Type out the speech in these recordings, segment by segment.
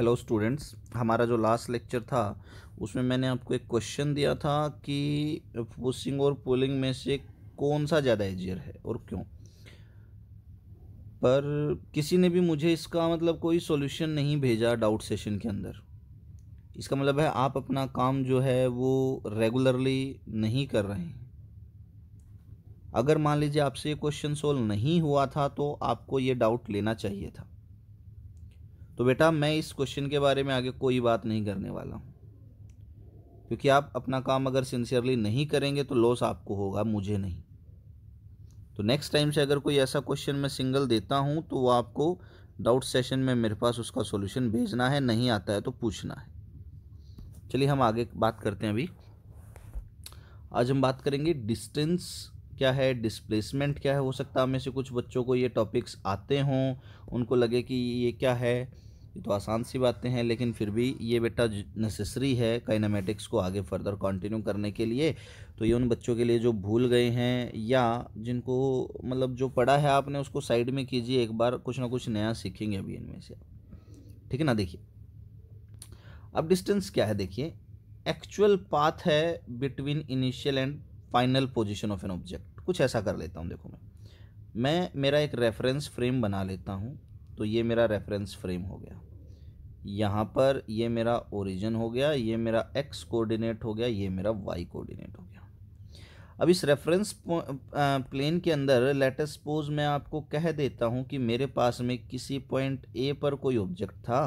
hello students हमारा जो last lecture था उसमें मैंने आपको एक क्वेश्चन दिया था कि पुशिंग और पुलिंग में से कौन सा ज़्यादा एजियर है और क्यों पर किसी ने भी मुझे इसका मतलब कोई सॉल्यूशन नहीं भेजा डाउट सेशन के अंदर इसका मतलब है आप अपना काम जो है वो रेगुलरली नहीं कर रहे हैं अगर मान लीजिए आपसे ये क्वेश्चन सोल्व नहीं हुआ था तो आपको ये डाउट लेना चाहिए था तो बेटा मैं इस क्वेश्चन के बारे में आगे कोई बात नहीं करने वाला हूँ क्योंकि आप अपना काम अगर सिंसियरली नहीं करेंगे तो लॉस आपको होगा मुझे नहीं तो नेक्स्ट टाइम से अगर कोई ऐसा क्वेश्चन मैं सिंगल देता हूँ तो वो आपको डाउट सेशन में मेरे पास उसका सॉल्यूशन भेजना है नहीं आता है तो पूछना है चलिए हम आगे बात करते हैं अभी आज हम बात करेंगे डिस्टेंस क्या है डिस्प्लेसमेंट क्या है हो सकता है हमें से कुछ बच्चों को ये टॉपिक्स आते हों उनको लगे कि ये क्या है ये तो आसान सी बातें हैं लेकिन फिर भी ये बेटा नेसेसरी है काइनामेटिक्स को आगे फर्दर कंटिन्यू करने के लिए तो ये उन बच्चों के लिए जो भूल गए हैं या जिनको मतलब जो पढ़ा है आपने उसको साइड में कीजिए एक बार कुछ ना कुछ नया सीखेंगे अभी इनमें से ठीक है ना देखिए अब डिस्टेंस क्या है देखिए एक्चुअल पाथ है between initial and final position of an object कुछ ऐसा कर लेता हूँ देखो मैं मैं मेरा एक रेफरेंस फ्रेम बना लेता हूँ तो ये मेरा रेफरेंस फ्रेम हो गया यहाँ पर ये मेरा ओरिजिन हो गया ये मेरा एक्स कोऑर्डिनेट हो गया ये मेरा वाई कोऑर्डिनेट हो गया अब इस रेफरेंस प्लेन के अंदर लेटेस्ट सपोज मैं आपको कह देता हूँ कि मेरे पास में किसी पॉइंट ए पर कोई ऑब्जेक्ट था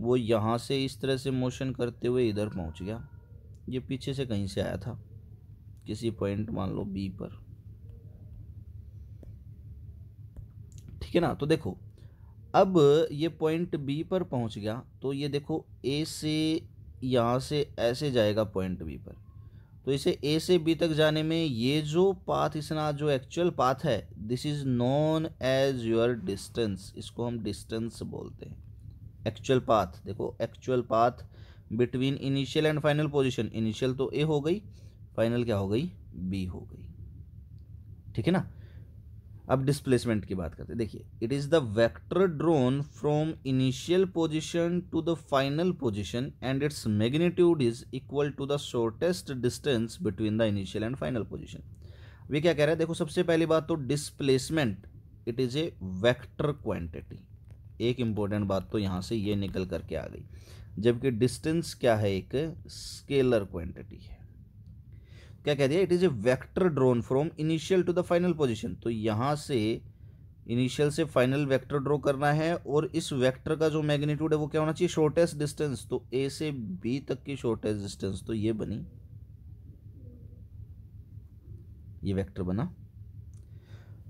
वो यहाँ से इस तरह से मोशन करते हुए इधर पहुँच गया ये पीछे से कहीं से आया था किसी पॉइंट मान लो बी पर ठीक है ना तो देखो अब ये पॉइंट बी पर पहुंच गया तो ये देखो ए से यहाँ से ऐसे जाएगा पॉइंट बी पर तो इसे ए से बी तक जाने में ये जो पाथ इसना जो एक्चुअल पाथ है this is known as your distance इसको हम डिस्टेंस बोलते हैं एक्चुअल पाथ देखो actual path between initial and final position initial तो ए हो गई फाइनल क्या हो गई बी हो गई ठीक है ना अब डिस्प्लेसमेंट की बात करते हैं देखिए it is the vector drawn from initial position to the final position and its magnitude is equal to the shortest distance between the initial and final position वे क्या कह रहे हैं देखो सबसे पहली बात तो displacement it is a vector quantity एक इंपॉर्टेंट बात तो यहाँ से ये निकल करके आ गई जबकि डिस्टेंस क्या है एक स्केलर क्वान्टिटी है क्या कह दिया it is a vector drawn from initial to the final position तो यहाँ से इनिशियल से फाइनल वेक्टर ड्रॉ करना है और इस वेक्टर का जो मैग्नीट्यूड है वो क्या होना चाहिए शॉर्टेस्ट डिस्टेंस तो ए से बी तक की शॉर्टेस्ट डिस्टेंस तो ये बनी ये वेक्टर बना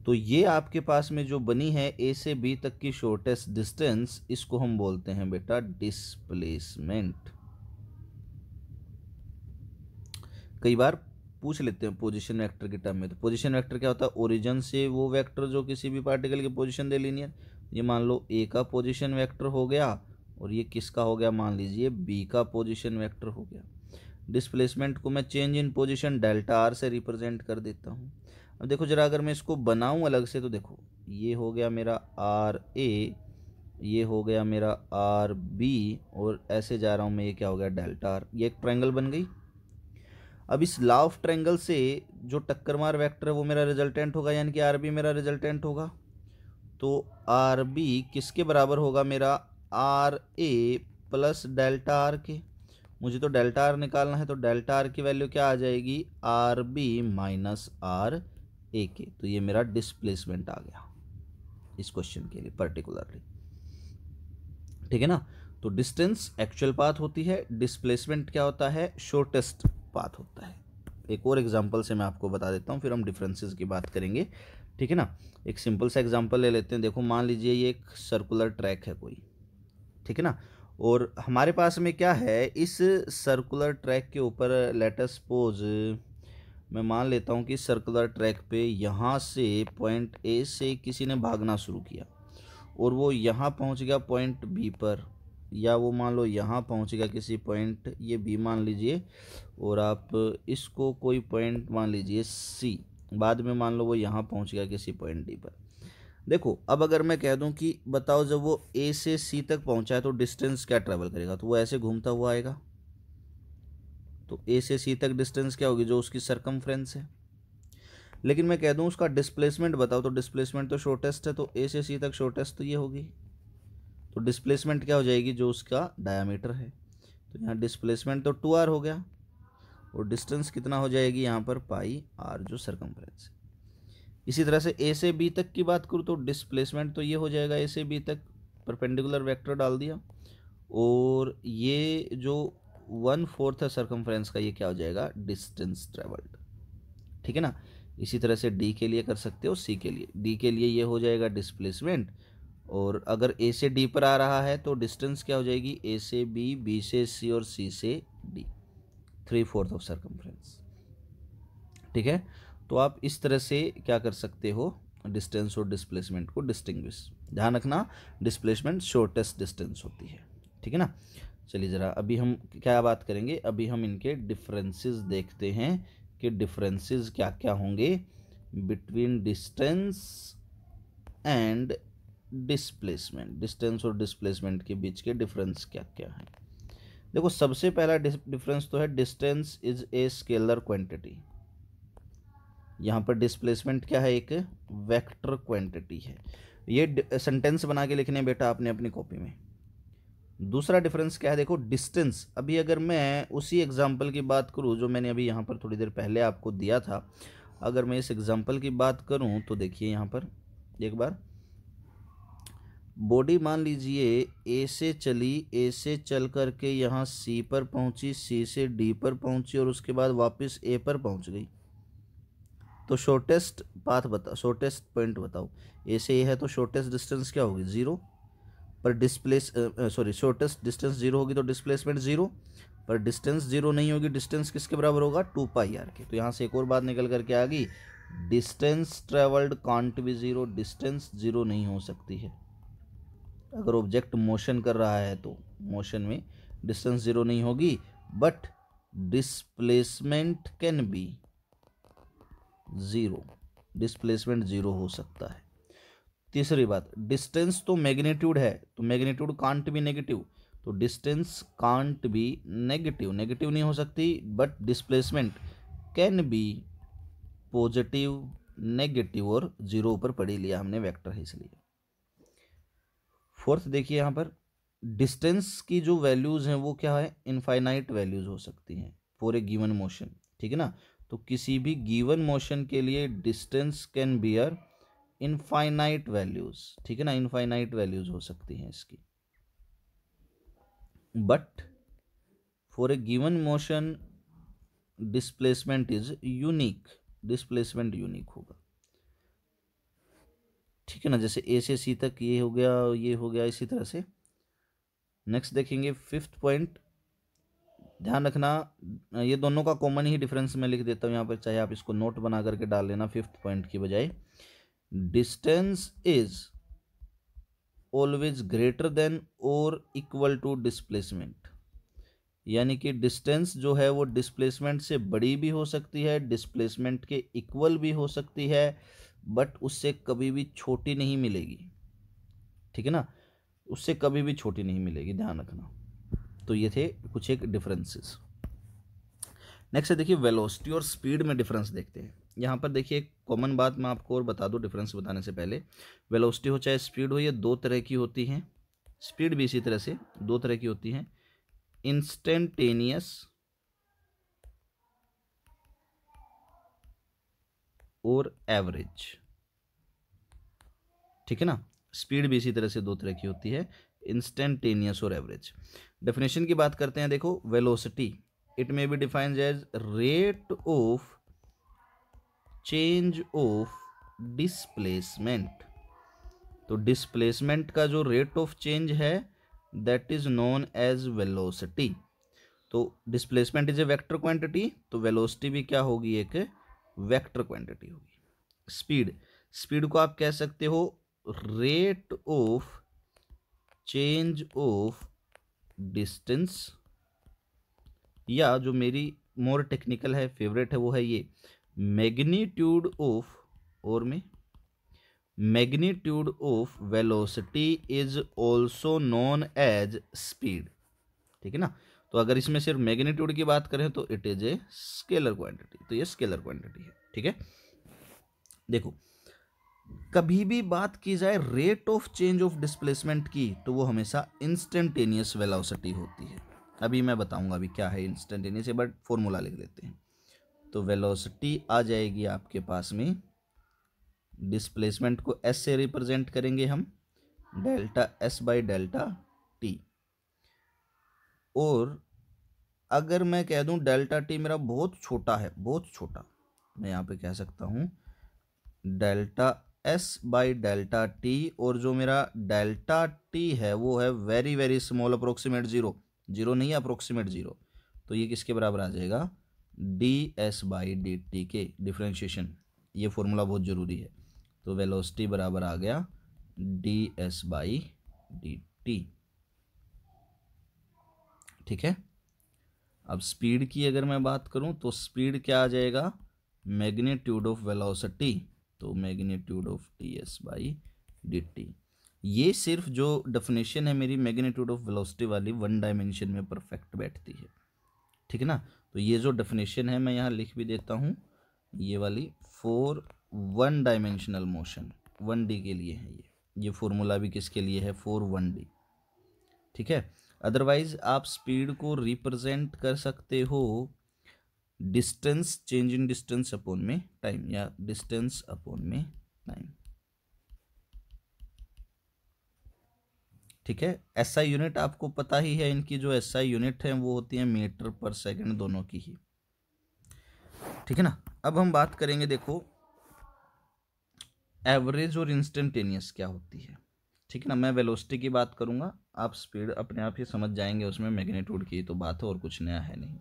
तो ये आपके पास में जो बनी है ए से बी तक की शॉर्टेस्ट डिस्टेंस इसको हम बोलते हैं बेटा डिस्प्लेसमेंट कई बार पूछ लेते हैं पोजिशन वैक्टर के टर्म में तो पोजिशन वैक्टर क्या होता है ओरिजन से वो वैक्टर जो किसी भी पार्टिकल की पोजिशन दे लीनियर ये मान लो ए का पोजिशन वैक्टर हो गया और ये किसका हो गया मान लीजिए बी का पोजिशन वैक्टर हो गया डिस्प्लेसमेंट को मैं change in position delta R से रिप्रेजेंट कर देता हूँ अब देखो जरा अगर मैं इसको बनाऊँ अलग से तो देखो ये हो गया मेरा आर ए ये हो गया मेरा आर बी और ऐसे जा रहा हूँ मैं ये क्या हो गया डेल्टा आर ये एक ट्रैंगल बन गई अब इस लाफ ट्रैंगल से जो टक्कर मार वैक्टर है वो मेरा रिजल्टेंट होगा यानी कि आर मेरा रिजल्टेंट होगा तो आर बी किसके बराबर होगा मेरा R A plus delta R के मुझे तो डेल्टा आर निकालना है तो डेल्टा आर की वैल्यू क्या आ जाएगी R B minus R A के तो ये मेरा डिस्प्लेसमेंट आ गया इस क्वेश्चन के लिए पर्टिकुलरली ठीक है ना तो डिस्टेंस एक्चुअल पाथ होती है डिस्प्लेसमेंट क्या होता है शॉर्टेस्ट पाथ होता है एक और एग्जाम्पल से मैं आपको बता देता हूँ फिर हम डिफरेंसेस की बात करेंगे ठीक है ना एक सिंपल सा एग्जाम्पल ले लेते हैं देखो मान लीजिए ये एक सर्कुलर ट्रैक है कोई ठीक है ना और हमारे पास में क्या है इस सर्कुलर ट्रैक के ऊपर लेटस पोज मैं मान लेता हूँ कि सर्कुलर ट्रैक पे यहाँ से पॉइंट ए से किसी ने भागना शुरू किया और वो यहाँ पहुँच गया पॉइंट बी पर या वो मान लो यहाँ पहुँच गया किसी पॉइंट ये बी मान लीजिए और आप इसको कोई पॉइंट मान लीजिए सी बाद में मान लो वो यहाँ पहुँच गया किसी पॉइंट डी पर देखो अब अगर मैं कह दूँ कि बताओ जब वो ए से सी तक पहुँचा है तो डिस्टेंस क्या ट्रेवल करेगा तो वो ऐसे घूमता हुआ आएगा तो ए से सी तक डिस्टेंस क्या होगी जो उसकी सरकम है लेकिन मैं कह दूँ उसका डिस्प्लेसमेंट बताओ तो डिस्प्लेसमेंट तो शॉर्टेस्ट है तो ए से सी तक शॉर्टेस्ट तो ये होगी तो डिस्प्लेसमेंट क्या हो जाएगी जो उसका डायामीटर है तो यहाँ डिस्प्लेसमेंट तो टू आर हो गया और डिस्टेंस कितना हो जाएगी यहाँ पर पाई आर जो सरकमफ्रेंस इसी तरह से ए से बी तक की बात करूँ तो डिस्प्लेसमेंट तो ये हो जाएगा ए से बी तक परपेंडिकुलर वेक्टर डाल दिया और ये जो वन फोर्थ है सरकमफ्रेंस का ये क्या हो जाएगा डिस्टेंस ट्रेवल्ड ठीक है ना इसी तरह से डी के लिए कर सकते हो सी के लिए डी के लिए ये हो जाएगा डिस्प्लेसमेंट और अगर ए से डी पर आ रहा है तो डिस्टेंस क्या हो जाएगी ए से बी बी से सी और सी से D three fourth of circumference ठीक है तो आप इस तरह से क्या कर सकते हो डिस्टेंस और डिस्प्लेसमेंट को डिस्टिंग्विश ध्यान रखना डिस्प्लेसमेंट शॉर्टेस्ट डिस्टेंस होती है ठीक है ना चलिए ज़रा अभी हम क्या बात करेंगे अभी हम इनके डिफरेंसेस देखते हैं कि डिफरेंसेस क्या क्या होंगे between distance and displacement distance और डिस्प्लेसमेंट के बीच के डिफरेंस क्या क्या हैं देखो सबसे पहला डिफरेंस तो है distance is a scalar quantity यहाँ पर डिस्प्लेसमेंट क्या है एक वेक्टर क्वांटिटी है ये सेंटेंस बना के लिखने बेटा आपने अपनी कॉपी में दूसरा डिफरेंस क्या है देखो डिस्टेंस अभी अगर मैं उसी एग्जाम्पल की बात करूँ जो मैंने अभी यहाँ पर थोड़ी देर पहले आपको दिया था अगर मैं इस एग्जाम्पल की बात करूँ तो देखिए यहाँ पर एक बार बॉडी मान लीजिए ए से चली ए से चल कर के यहाँ सी पर पहुँची सी से डी पर पहुँची और उसके बाद वापस ए पर पहुँच गई तो शॉर्टेस्ट पाथ बताओ शॉर्टेस्ट पॉइंट बताओ ए से ए है तो शॉर्टेस्ट डिस्टेंस क्या होगी ज़ीरो पर displace sorry shortest distance zero होगी तो डिस्प्लेसमेंट ज़ीरो पर डिस्टेंस ज़ीरो नहीं होगी डिस्टेंस किसके बराबर होगा टू पाई आर के तो यहाँ से एक और बात निकल करके आ गई डिस्टेंस ट्रेवल्ड कांट भी ज़ीरो डिस्टेंस ज़ीरो नहीं हो सकती है अगर ऑब्जेक्ट मोशन कर रहा है तो मोशन में डिस्टेंस ज़ीरो नहीं होगी but displacement can be zero displacement zero हो सकता है तीसरी बात डिस्टेंस तो मैग्नीट्यूड है तो मैग्नीट्यूड कांट भी नेगेटिव तो डिस्टेंस कांट भी नेगेटिव नेगेटिव नहीं हो सकती but displacement can be positive negative और जीरो ऊपर पढ़ी लिया हमने वेक्टर है इसलिए फोर्थ देखिए यहाँ पर डिस्टेंस की जो वैल्यूज़ हैं वो क्या है इनफाइनाइट वैल्यूज़ हो सकती हैं फॉर ए गिवन मोशन ठीक है ना तो किसी भी गिवन मोशन के लिए distance can bear infinite values ठीक है ना इनफाइनाइट वैल्यूज़ हो सकती हैं इसकी but for a given motion displacement is unique displacement unique होगा ठीक है ना जैसे ए से सी तक ये हो गया ये हो गया इसी तरह से नेक्स्ट देखेंगे फिफ्थ पॉइंट ध्यान रखना ये दोनों का कॉमन ही डिफरेंस मैं लिख देता हूँ यहाँ पर चाहे आप इसको नोट बना करके डाल लेना फिफ्थ पॉइंट की बजाय distance is always greater than और इक्वल टू डिस्प्लेसमेंट यानी कि डिस्टेंस जो है वो डिस्प्लेसमेंट से बड़ी भी हो सकती है डिस्प्लेसमेंट के इक्वल भी हो सकती है बट उससे कभी भी छोटी नहीं मिलेगी ठीक है ना उससे कभी भी छोटी नहीं मिलेगी ध्यान रखना तो ये थे कुछ एक डिफरेंसेस नेक्स्ट है देखिए वेलोसिटी और स्पीड में डिफरेंस देखते हैं यहाँ पर देखिए एक कॉमन बात मैं आपको और बता दूँ डिफरेंस बताने से पहले वेलोसिटी हो चाहे स्पीड हो ये दो तरह की होती हैं स्पीड भी इसी तरह से दो तरह की होती हैं इंस्टेंटेनियस और एवरेज ठीक है ना स्पीड भी इसी तरह से दो तरह की होती है इंस्टेंटेनियस और एवरेज डेफिनेशन की बात करते हैं देखो velocity it may be define as rate of change of displacement तो डिस्प्लेसमेंट का जो रेट ऑफ चेंज है that is known as velocity तो displacement is a vector quantity तो वेलोसिटी भी क्या होगी एक वेक्टर क्वांटिटी होगी स्पीड स्पीड को आप कह सकते हो rate of change of distance या जो मेरी मोर टेक्निकल है फेवरेट है वो है ये मैग्नीट्यूड ऑफ और में magnitude of velocity is also known as speed ठीक है ना तो अगर इसमें सिर्फ मैग्नीट्यूड की बात करें तो it is a scalar quantity तो ये स्केलर क्वांटिटी है ठीक है देखो कभी भी बात की जाए rate of change of displacement की तो वो हमेशा इंस्टेंटेनियस वेलोसिटी होती है अभी मैं बताऊंगा अभी क्या है इंस्टेंटेनियस बट फॉर्मूला लिख लेते हैं तो वेलोसिटी आ जाएगी आपके पास में डिस्प्लेसमेंट को एस से रिप्रेजेंट करेंगे हम डेल्टा एस बाई डेल्टा और अगर मैं कह दूं डेल्टा टी मेरा बहुत छोटा है बहुत छोटा मैं यहाँ पे कह सकता हूँ delta S by delta T और जो मेरा डेल्टा टी है वो है very very small approximate zero zero नहीं है अप्रोक्सीमेट ज़ीरो तो ये किसके बराबर आ जाएगा D S by D T के डिफ्रेंशिएशन ये फॉर्मूला बहुत ज़रूरी है तो वेलोसिटी बराबर आ गया D S by D T ठीक है अब स्पीड की अगर मैं बात करूं तो स्पीड क्या आ जाएगा मैग्नीट्यूड ऑफ वेलोसिटी तो magnitude of T S by D T ये सिर्फ जो डेफिनेशन है मेरी मैग्नीट्यूड ऑफ वेलोसिटी वाली वन डायमेंशन में परफेक्ट बैठती है ठीक है ना तो ये जो डेफिनेशन है मैं यहाँ लिख भी देता हूँ ये वाली four one dimensional motion one D के लिए है ये ये फॉर्मूला भी किसके लिए है फोर वन डी ठीक है अदरवाइज आप स्पीड को रिप्रेजेंट कर सकते हो distance change in distance upon में टाइम या डिस्टेंस अपॉन में टाइम ठीक है एसआई यूनिट आपको पता ही है इनकी जो एसआई यूनिट है वो होती है मीटर पर सेकंड दोनों की ही ठीक है ना अब हम बात करेंगे देखो एवरेज और इंस्टेंटेनियस क्या होती है ठीक है ना मैं वेलोसिटी की बात करूँगा आप स्पीड अपने आप ही समझ जाएंगे उसमें मैग्नीट्यूड की तो बात है और कुछ नया है नहीं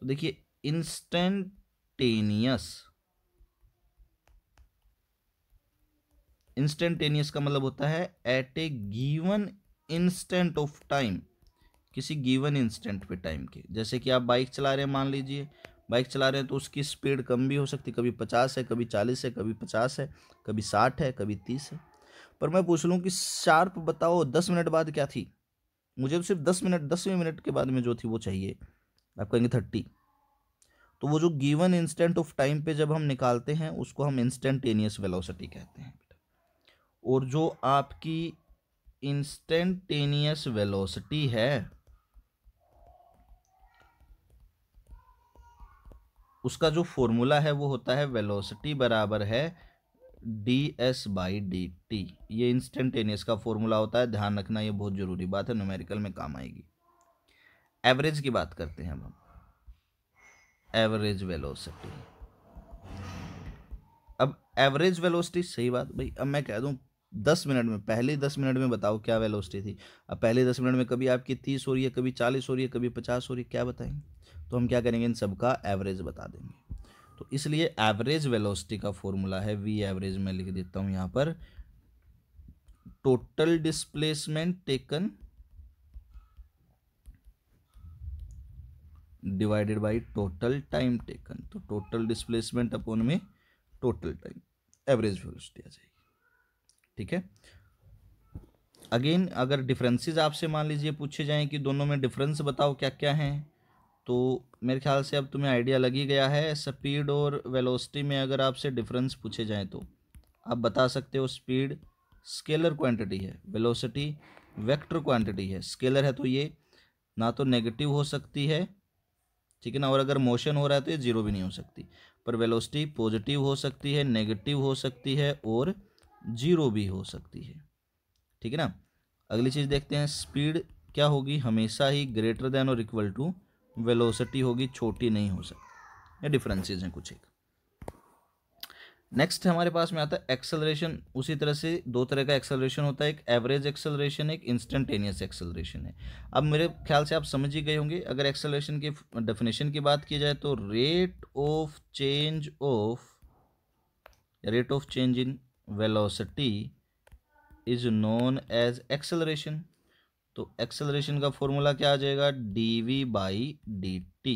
तो देखिए इंस्टेंटेनियस इंस्टेंटेनियस का मतलब होता है at a given instant of time किसी गिवन इंस्टेंट पे टाइम के जैसे कि आप बाइक चला रहे हैं मान लीजिए बाइक चला रहे हैं तो उसकी स्पीड कम भी हो सकती है कभी पचास है कभी चालीस है कभी पचास है कभी साठ है कभी तीस है पर मैं पूछ लूँ कि शार्प बताओ दस मिनट बाद क्या थी मुझे तो सिर्फ दस मिनट दसवें मिनट के बाद में जो थी वो चाहिए आप कहेंगे थर्टी तो वो जो गिवन इंस्टेंट ऑफ टाइम पे जब हम निकालते हैं उसको हम इंस्टेंटेनियस वेलोसिटी कहते हैं और जो आपकी इंस्टेंटेनियस वेलोसिटी है उसका जो फॉर्मूला है वो होता है वेलोसिटी बराबर है D S by D T ये इंस्टेंटेनियस का फॉर्मूला होता है ध्यान रखना ये बहुत ज़रूरी बात है न्यूमेरिकल में काम आएगी एवरेज की बात करते हैं हम एवरेज वेलोसिटी अब एवरेज वेलोसिटी सही बात भाई अब मैं कह दूं दस मिनट में पहले दस मिनट में बताओ क्या वेलोसिटी थी अब पहले दस मिनट में कभी आपकी तीस हो रही है कभी चालीस हो रही है कभी पचास हो रही है क्या बताएंगे तो हम क्या करेंगे इन सबका एवरेज बता देंगे तो इसलिए एवरेज वेलोसिटी का फॉर्मूला है वी एवरेज मैं लिख देता हूँ यहाँ पर total displacement taken divided by total time taken तो टोटल डिस्प्लेसमेंट अपॉन में टोटल टाइम एवरेज वेलोसिटी आ जाएगी ठीक है अगेन अगर डिफरेंसेस आपसे मान लीजिए पूछे जाएं कि दोनों में डिफरेंस बताओ क्या क्या हैं तो मेरे ख्याल से अब तुम्हें आइडिया लग ही गया है स्पीड और वेलोसिटी में अगर आपसे डिफरेंस पूछे जाएँ तो आप बता सकते हो स्पीड स्केलर क्वांटिटी है वेलोसिटी वेक्टर क्वांटिटी है स्केलर है तो ये ना तो नेगेटिव हो सकती है ठीक है ना और अगर मोशन हो रहा है तो ये जीरो भी नहीं हो सकती पर वेलोसिटी पॉजिटिव हो सकती है नेगेटिव हो सकती है और जीरो भी हो सकती है ठीक है ना अगली चीज़ देखते हैं स्पीड क्या होगी हमेशा ही ग्रेटर देन और इक्वल टू वेलोसिटी होगी छोटी नहीं हो सकती ये डिफरेंसेस हैं कुछ एक नेक्स्ट हमारे पास में आता है एक्सेलरेशन उसी तरह से दो तरह का एक्सेलरेशन होता है एक एवरेज एक्सेलरेशन एक इंस्टेंटेनियस एक्सेलरेशन है अब मेरे ख्याल से आप समझ ही गए होंगे अगर एक्सेलरेशन की डेफिनेशन की बात की जाए तो rate of change of rate of change in velocity is known as acceleration तो एक्सेलरेशन का फॉर्मूला क्या आ जाएगा D V by D T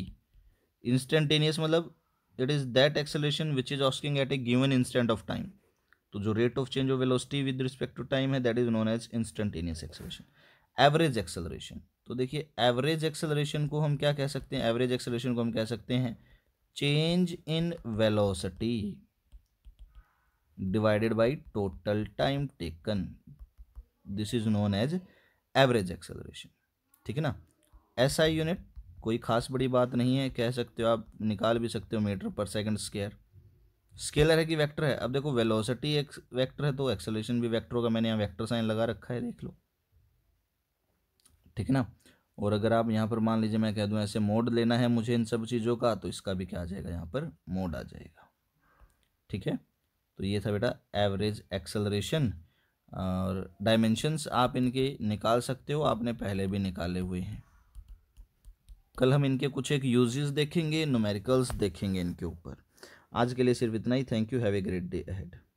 instantaneous मतलब it is that acceleration which is asking at a given instant of time तो जो rate of change of velocity with respect to time है that is known as instantaneous acceleration average acceleration तो देखिए average acceleration को हम क्या कह सकते हैं एवरेज एक्सेलरेशन को हम कह सकते हैं change in velocity divided by total time taken this is known as average acceleration ठीक है ना एस आई यूनिट कोई खास बड़ी बात नहीं है कह सकते हो आप निकाल भी सकते हो मीटर पर सेकंड स्केयर स्केलर है कि वेक्टर है अब देखो वेलोसिटी एक वेक्टर है तो एक्सेलरेशन भी वेक्टर होगा मैंने यहाँ वेक्टर साइन लगा रखा है देख लो ठीक है ना और अगर आप यहाँ पर मान लीजिए मैं कह दूँ ऐसे मोड लेना है मुझे इन सब चीज़ों का तो इसका भी क्या आ जाएगा यहाँ पर मोड आ जाएगा ठीक है तो ये था बेटा एवरेज एक्सेलरेशन और डायमेंशंस आप इनके निकाल सकते हो आपने पहले भी निकाले हुए हैं कल हम इनके कुछ एक यूजेस देखेंगे नोमेरिकल्स देखेंगे इनके ऊपर आज के लिए सिर्फ इतना ही thank you have a great day ahead